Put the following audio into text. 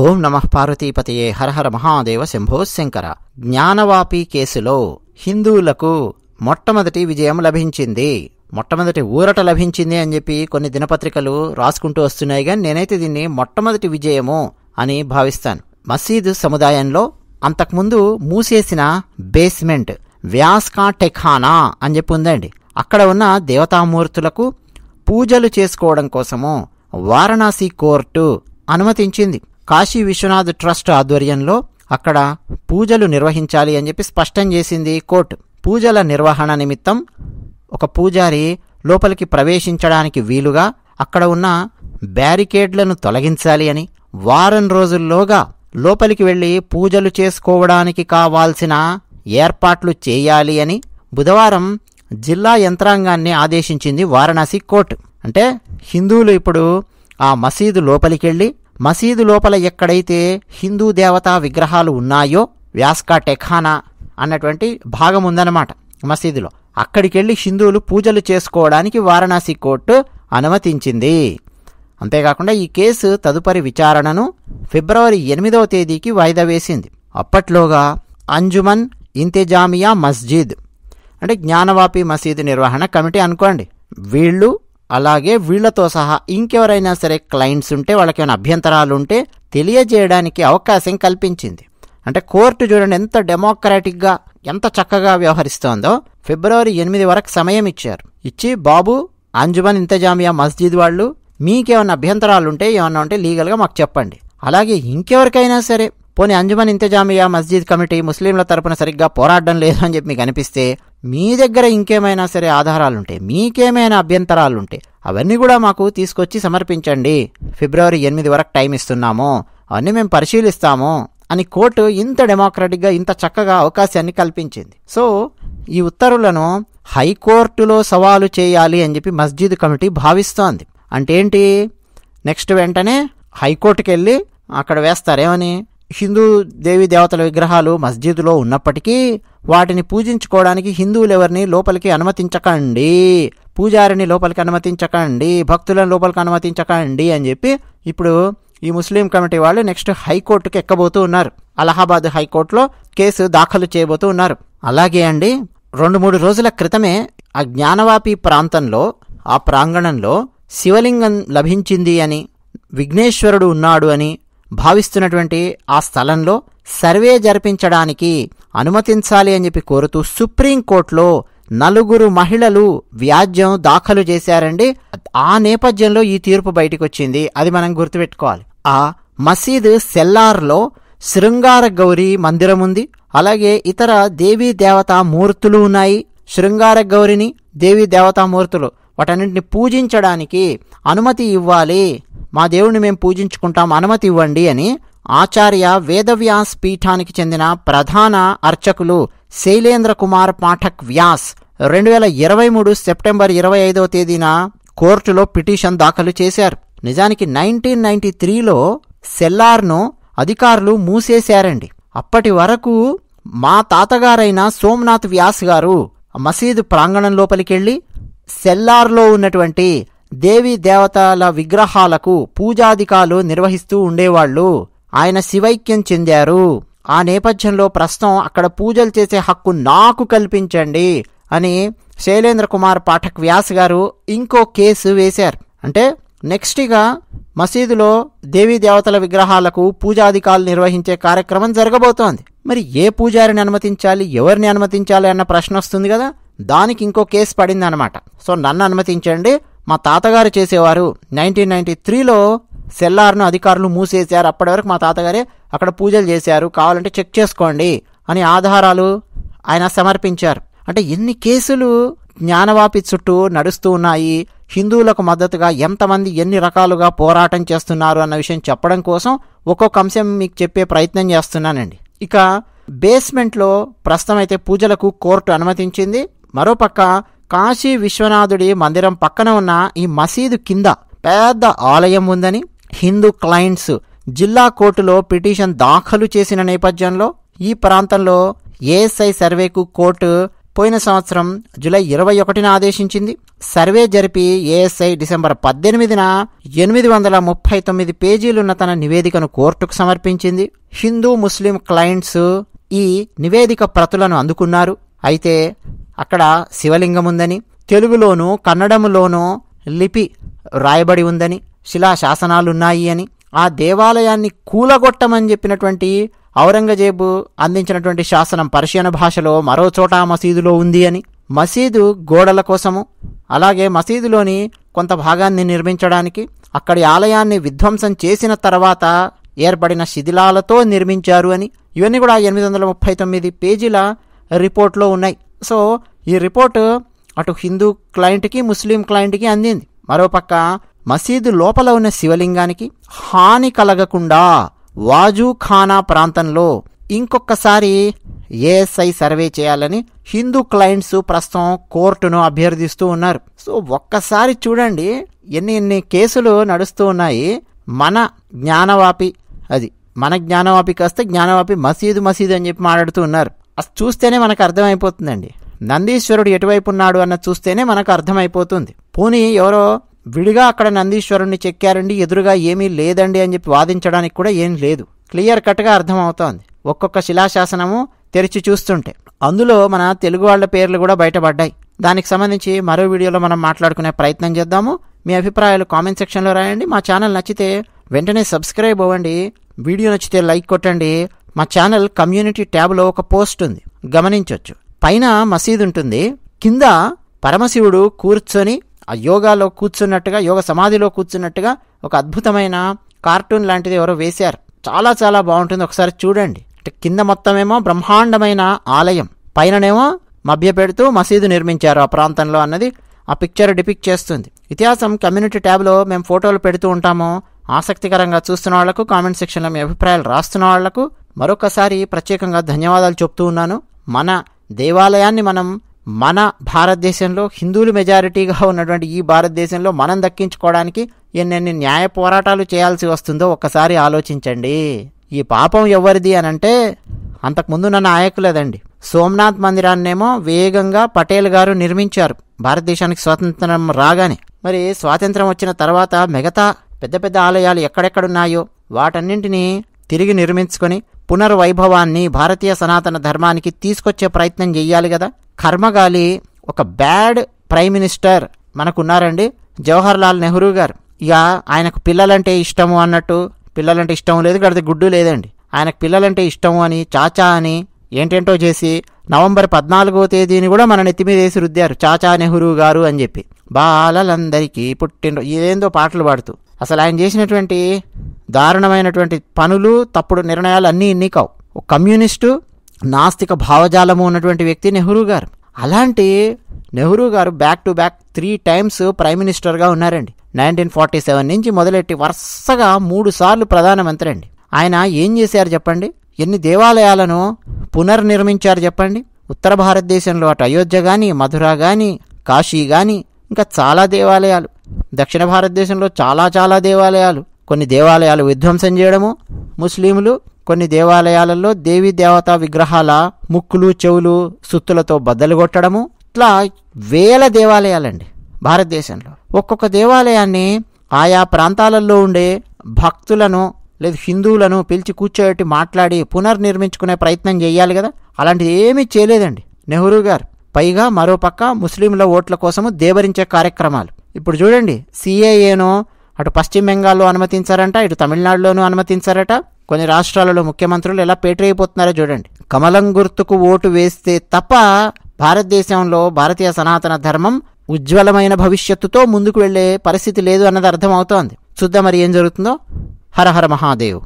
ఓం నమః పార్వతీపతయే హరహర మహాదేవ శంభో శంకర జ్ఞానవాపి కేసులో హిందువులకు మొట్టమొదటి విజయం లభించింది మొట్టమొదటి ఊరట లభించింది అని చెప్పి కొన్ని దినపత్రికలు రాసుకుంటూ వస్తున్నాయి కానీ నేనైతే దీన్ని మొట్టమొదటి విజయము అని భావిస్తాను మసీదు సముదాయంలో అంతకుముందు మూసేసిన బేస్మెంట్ వ్యాస్కా టెఖానా అని చెప్పి ఉందండి అక్కడ ఉన్న దేవతామూర్తులకు పూజలు చేసుకోవడం కోసము వారణాసి కోర్టు అనుమతించింది కాశీ విశ్వనాథ్ ట్రస్ట్ ఆధ్వర్యంలో అక్కడ పూజలు నిర్వహించాలి అని చెప్పి స్పష్టం చేసింది కోర్టు పూజల నిర్వహణ నిమిత్తం ఒక పూజారి లోపలికి ప్రవేశించడానికి వీలుగా అక్కడ ఉన్న బ్యారికేడ్లను తొలగించాలి అని వారం రోజుల్లోగా లోపలికి వెళ్ళి పూజలు చేసుకోవడానికి కావాల్సిన ఏర్పాట్లు చేయాలి అని బుధవారం జిల్లా యంత్రాంగాన్ని ఆదేశించింది వారణాసి కోర్టు అంటే హిందువులు ఇప్పుడు ఆ మసీదు లోపలికి వెళ్ళి మసీదు లోపల ఎక్కడైతే హిందూ దేవతా విగ్రహాలు ఉన్నాయో వ్యాస్కా టెఖానా అన్నటువంటి భాగం ఉందన్నమాట మసీదులో అక్కడికి వెళ్ళి హిందువులు పూజలు చేసుకోవడానికి వారణాసి కోర్టు అనుమతించింది అంతేకాకుండా ఈ కేసు తదుపరి విచారణను ఫిబ్రవరి ఎనిమిదవ తేదీకి వాయిదా వేసింది అప్పట్లోగా అంజుమన్ ఇంతిజామియా మస్జిద్ అంటే జ్ఞానవాపి మసీదు నిర్వహణ కమిటీ అనుకోండి వీళ్ళు అలాగే వీళ్లతో సహా ఇంకెవరైనా సరే క్లయింట్స్ ఉంటే వాళ్ళకి ఏమైనా అభ్యంతరాలు ఉంటే తెలియజేయడానికి అవకాశం కల్పించింది అంటే కోర్టు చూడండి ఎంత డెమోక్రాటిక్గా ఎంత చక్కగా వ్యవహరిస్తోందో ఫిబ్రవరి ఎనిమిది వరకు సమయం ఇచ్చారు ఇచ్చి బాబు అంజుమన్ ఇంతజామియా మస్జిద్ వాళ్ళు మీకేమైనా అభ్యంతరాలు ఉంటే ఏమన్నా ఉంటే లీగల్గా మాకు చెప్పండి అలాగే ఇంకెవరికైనా సరే పోనీ అంజుమన్ ఇంతజామియా మస్జిద్ కమిటీ ముస్లింల తరపున సరిగ్గా పోరాడడం లేదు అని చెప్పి మీకు అనిపిస్తే మీ దగ్గర ఇంకేమైనా సరే ఆధారాలుంటే మీకేమైనా అభ్యంతరాలుంటే అవన్నీ కూడా మాకు తీసుకొచ్చి సమర్పించండి ఫిబ్రవరి ఎనిమిది వరకు టైం ఇస్తున్నాము అవన్నీ మేము పరిశీలిస్తాము అని కోర్టు ఇంత డెమోక్రటిక్గా ఇంత చక్కగా అవకాశాన్ని కల్పించింది సో ఈ ఉత్తర్వులను హైకోర్టులో సవాలు చేయాలి అని చెప్పి మస్జిద్ కమిటీ భావిస్తోంది అంటే ఏంటి నెక్స్ట్ వెంటనే హైకోర్టుకి వెళ్ళి అక్కడ వేస్తారేమని హిందూ దేవీ దేవతల విగ్రహాలు మస్జిద్లో ఉన్నప్పటికీ వాటిని పూజించుకోవడానికి హిందువులెవరిని లోపలికి అనుమతించకండి పూజారిని లోపలికి అనుమతించకండి భక్తులను లోపలికి అనుమతించకండి అని చెప్పి ఇప్పుడు ఈ ముస్లిం కమిటీ వాళ్ళు నెక్స్ట్ హైకోర్టుకి ఎక్కబోతూ ఉన్నారు అలహాబాద్ హైకోర్టులో కేసు దాఖలు చేయబోతూ ఉన్నారు అలాగే అండి రెండు మూడు రోజుల క్రితమే ఆ జ్ఞానవాపి ప్రాంతంలో ఆ ప్రాంగణంలో శివలింగం లభించింది అని విఘ్నేశ్వరుడు ఉన్నాడు అని భావిస్తున్నటువంటి ఆ స్థలంలో సర్వే జరిపించడానికి అనుమతించాలి అని చెప్పి కోరుతూ సుప్రీంకోర్టులో నలుగురు మహిళలు వ్యాజ్యం దాఖలు చేశారండి ఆ నేపథ్యంలో ఈ తీర్పు బయటకు వచ్చింది అది మనం గుర్తుపెట్టుకోవాలి ఆ మసీదు సెల్లార్లో శృంగార గౌరీ మందిరం ఉంది అలాగే ఇతర దేవీ దేవతా మూర్తులు ఉన్నాయి శృంగార గౌరిని దేవీ దేవతా మూర్తులు వాటన్నింటిని పూజించడానికి అనుమతి ఇవ్వాలి మా దేవుణ్ణి మేము పూజించుకుంటాం అనుమతి ఇవ్వండి అని ఆచార్య వేదవ్యాస్ పీఠానికి చెందిన ప్రధాన అర్చకులు శైలేంద్ర కుమార్ పాఠక్ వ్యాస్ రెండు వేల ఇరవై మూడు సెప్టెంబర్ ఇరవై ఐదవ తేదీన కోర్టులో పిటిషన్ దాఖలు చేశారు నిజానికి నైన్టీన్ నైన్టీ త్రీలో సెల్లార్ను అధికారులు మూసేశారండి అప్పటి వరకు మా తాతగారైన సోమనాథ్ వ్యాస్ గారు మసీదు ప్రాంగణం లోపలికెళ్ళి సెల్లార్లో ఉన్నటువంటి దేవీ దేవతల విగ్రహాలకు పూజాధికాలు నిర్వహిస్తూ ఉండేవాళ్లు ఆయన శివైక్యం చెందారు ఆ నేపథ్యంలో ప్రస్తుతం అక్కడ పూజలు చేసే హక్కు నాకు కల్పించండి అని శైలేంద్ర కుమార్ పాఠక్ వ్యాస్ గారు ఇంకో కేసు వేశారు అంటే నెక్స్ట్ ఇక మసీదులో దేవీ దేవతల విగ్రహాలకు పూజాధికారులు నిర్వహించే కార్యక్రమం జరగబోతోంది మరి ఏ పూజారిని అనుమతించాలి ఎవరిని అనుమతించాలి అన్న ప్రశ్న వస్తుంది కదా దానికి ఇంకో కేసు పడింది అనమాట సో నన్ను అనుమతించండి మా తాతగారు చేసేవారు నైన్టీన్ నైన్టీ త్రీలో సెల్లార్ను అధికారులు మూసేశారు అప్పటి వరకు మా తాతగారే అక్కడ పూజలు చేశారు కావాలంటే చెక్ చేసుకోండి అని ఆధారాలు ఆయన సమర్పించారు అంటే ఎన్ని కేసులు జ్ఞానవాపి చుట్టూ నడుస్తూ ఉన్నాయి హిందువులకు మద్దతుగా ఎంతమంది ఎన్ని రకాలుగా పోరాటం చేస్తున్నారు అన్న విషయం చెప్పడం కోసం ఒక్కొక్క అంశం మీకు చెప్పే ప్రయత్నం చేస్తున్నానండి ఇక బేస్మెంట్లో ప్రస్తుతం అయితే పూజలకు కోర్టు అనుమతించింది మరోపక్క కాశీ విశ్వనాథుడి మందిరం పక్కన ఉన్న ఈ మసీదు కింద పెద్ద ఆలయం ఉందని హిందూ క్లయింట్స్ జిల్లా కోర్టులో పిటిషన్ దాఖలు చేసిన నేపథ్యంలో ఈ ప్రాంతంలో ఏఎస్ఐ సర్వేకు కోర్టు పోయిన సంవత్సరం జూలై ఇరవై ఒకటిన ఆదేశించింది సర్వే జరిపి ఏఎస్ఐ డిసెంబర్ పద్దెనిమిదిన ఎనిమిది వందల ముప్పై తొమ్మిది పేజీలున్న తన నివేదికను కోర్టుకు సమర్పించింది హిందూ ముస్లిం క్లయింట్స్ ఈ నివేదిక ప్రతులను అందుకున్నారు అయితే అక్కడ శివలింగం ఉందని తెలుగులోనూ కన్నడములోనూ లిపి రాయబడి ఉందని శిలా శాసనాలున్నాయి అని ఆ దేవాలయాన్ని కూలగొట్టమని చెప్పినటువంటి ఔరంగజేబు అందించినటువంటి శాసనం పర్షియన్ భాషలో మరో చోట మసీదులో ఉంది అని మసీదు గోడల కోసము అలాగే మసీదులోని కొంత భాగాన్ని నిర్మించడానికి అక్కడి ఆలయాన్ని విధ్వంసం చేసిన తర్వాత ఏర్పడిన శిథిలాలతో నిర్మించారు అని ఇవన్నీ కూడా ఎనిమిది వందల ముప్పై తొమ్మిది పేజీల రిపోర్ట్లో ఉన్నాయి సో ఈ రిపోర్టు అటు హిందూ క్లయింట్కి ముస్లిం క్లయింట్కి అందింది మరోపక్క మసీదు లోపల ఉన్న శివలింగానికి హాని కలగకుండా వాజు ఖానా ప్రాంతంలో ఇంకొకసారి ఏఎస్ఐ సర్వే చేయాలని హిందూ క్లయింట్స్ ప్రస్తుతం కోర్టును అభ్యర్థిస్తూ ఉన్నారు సో ఒక్కసారి చూడండి ఎన్ని ఎన్ని కేసులు నడుస్తూ ఉన్నాయి మన జ్ఞానవాపి అది మన జ్ఞానవాపి కాస్త జ్ఞానవాపి మసీదు మసీదు అని చెప్పి మాట్లాడుతూ ఉన్నారు చూస్తేనే మనకు అర్థమైపోతుందండి నందీశ్వరుడు ఎటువైపు ఉన్నాడు అన్న చూస్తేనే మనకు అర్థమైపోతుంది పోనీ ఎవరో విడిగా అక్కడ నందీశ్వరుణ్ణి చెక్కారండి ఎదురుగా ఏమీ లేదండి అని చెప్పి వాదించడానికి కూడా ఏం లేదు క్లియర్ కట్గా అర్థమవుతోంది ఒక్కొక్క శిలాశాసనము తెరిచి చూస్తుంటే అందులో మన తెలుగు వాళ్ళ పేర్లు కూడా బయటపడ్డాయి దానికి సంబంధించి మరో వీడియోలో మనం మాట్లాడుకునే ప్రయత్నం చేద్దాము మీ అభిప్రాయాలు కామెంట్ సెక్షన్లో రాయండి మా ఛానల్ నచ్చితే వెంటనే సబ్స్క్రైబ్ అవ్వండి వీడియో నచ్చితే లైక్ కొట్టండి మా ఛానల్ కమ్యూనిటీ ట్యాబ్లో ఒక పోస్ట్ ఉంది గమనించవచ్చు పైన మసీదు ఉంటుంది కింద పరమశివుడు కూర్చొని ఆ యోగాలో కూర్చున్నట్టుగా యోగ సమాధిలో కూర్చున్నట్టుగా ఒక అద్భుతమైన కార్టూన్ లాంటిది ఎవరో వేశారు చాలా చాలా బాగుంటుంది ఒకసారి చూడండి అంటే కింద మొత్తమేమో బ్రహ్మాండమైన ఆలయం పైననేమో మభ్య పెడుతూ మసీదు నిర్మించారు ఆ ప్రాంతంలో అన్నది ఆ పిక్చర్ డిపిక్ట్ చేస్తుంది ఇతిహాసం కమ్యూనిటీ ట్యాబ్లో మేము ఫోటోలు పెడుతూ ఉంటాము ఆసక్తికరంగా చూస్తున్న వాళ్లకు కామెంట్ సెక్షన్లో మీ అభిప్రాయాలు రాస్తున్న వాళ్లకు మరొకసారి ప్రత్యేకంగా ధన్యవాదాలు చెప్తూ ఉన్నాను మన దేవాలయాన్ని మనం మన భారతదేశంలో హిందువులు మెజారిటీగా ఉన్నటువంటి ఈ భారతదేశంలో మనం దక్కించుకోవడానికి ఎన్నెన్ని న్యాయ పోరాటాలు చేయాల్సి వస్తుందో ఒక్కసారి ఆలోచించండి ఈ పాపం ఎవరిది అని అంటే అంతకుముందు అంతకుముందున్న నాయకులేదండి సోమనాథ్ మందిరాన్నేమో వేగంగా పటేల్ గారు నిర్మించారు భారతదేశానికి స్వాతంత్రం రాగానే మరి స్వాతంత్రం వచ్చిన తర్వాత మిగతా పెద్ద పెద్ద ఆలయాలు ఎక్కడెక్కడున్నాయో వాటన్నింటినీ తిరిగి నిర్మించుకొని పునర్వైభవాన్ని భారతీయ సనాతన ధర్మానికి తీసుకొచ్చే ప్రయత్నం చేయాలి కదా కర్మగాలి ఒక బ్యాడ్ ప్రైమ్ మినిస్టర్ మనకున్నారండి జవహర్ లాల్ నెహ్రూ గారు ఇక ఆయనకు పిల్లలంటే ఇష్టము అన్నట్టు పిల్లలంటే ఇష్టం లేదు గడితే గుడ్డు లేదండి ఆయనకు పిల్లలంటే ఇష్టము అని చాచా అని ఏంటేంటో చేసి నవంబర్ పద్నాలుగో తేదీని కూడా మన నెత్తిమీద వేసి రుద్దారు చాచా నెహ్రూ గారు అని చెప్పి బాలలందరికీ పుట్టిన ఏదేందో పాటలు పాడుతూ అసలు ఆయన చేసినటువంటి దారుణమైనటువంటి పనులు తప్పుడు నిర్ణయాలు అన్నీ ఇన్ని కావు ఒక కమ్యూనిస్టు నాస్తిక భావజాలము ఉన్నటువంటి వ్యక్తి నెహ్రూ గారు అలాంటి నెహ్రూ గారు back to back three times prime మినిస్టర్గా ఉన్నారండి నైన్టీన్ ఫార్టీ సెవెన్ నుంచి మొదలెట్టి వరుసగా మూడు సార్లు ప్రధానమంత్రి అండి ఆయన ఏం చేశారు చెప్పండి ఎన్ని దేవాలయాలను పునర్నిర్మించారు చెప్పండి ఉత్తర భారతదేశంలో అటు అయోధ్య కానీ మధుర కానీ కాశీ కానీ ఇంకా చాలా దేవాలయాలు దక్షిణ భారతదేశంలో చాలా చాలా దేవాలయాలు కొన్ని దేవాలయాలు విధ్వంసం చేయడము ముస్లింలు కొన్ని దేవాలయాలలో దేవీ దేవతా విగ్రహాల ముక్కులు చెవులు సుత్తులతో బద్దలు కొట్టడము ఇట్లా వేల దేవాలయాలండి భారతదేశంలో ఒక్కొక్క దేవాలయాన్ని ఆయా ప్రాంతాలలో ఉండే భక్తులను లేదు హిందువులను పిలిచి కూర్చోబెట్టి మాట్లాడి పునర్నిర్మించుకునే ప్రయత్నం చేయాలి కదా అలాంటిది ఏమీ చేయలేదండి నెహ్రూ గారు పైగా మరోపక్క ముస్లింల ఓట్ల కోసము దేవరించే కార్యక్రమాలు ఇప్పుడు చూడండి సిఏఏను అటు పశ్చిమ బెంగాల్లో అనుమతించారంట ఇటు తమిళనాడులోనూ అనుమతించారట కొన్ని రాష్ట్రాలలో ముఖ్యమంత్రులు ఎలా పేటరైపోతున్నారో చూడండి కమలం గుర్తుకు ఓటు వేస్తే తప్ప భారతదేశంలో భారతీయ సనాతన ధర్మం ఉజ్వలమైన భవిష్యత్తుతో ముందుకు వెళ్లే పరిస్థితి లేదు అన్నది అర్థమవుతోంది చూద్దాం మరి ఏం జరుగుతుందో హర హర మహాదేవ్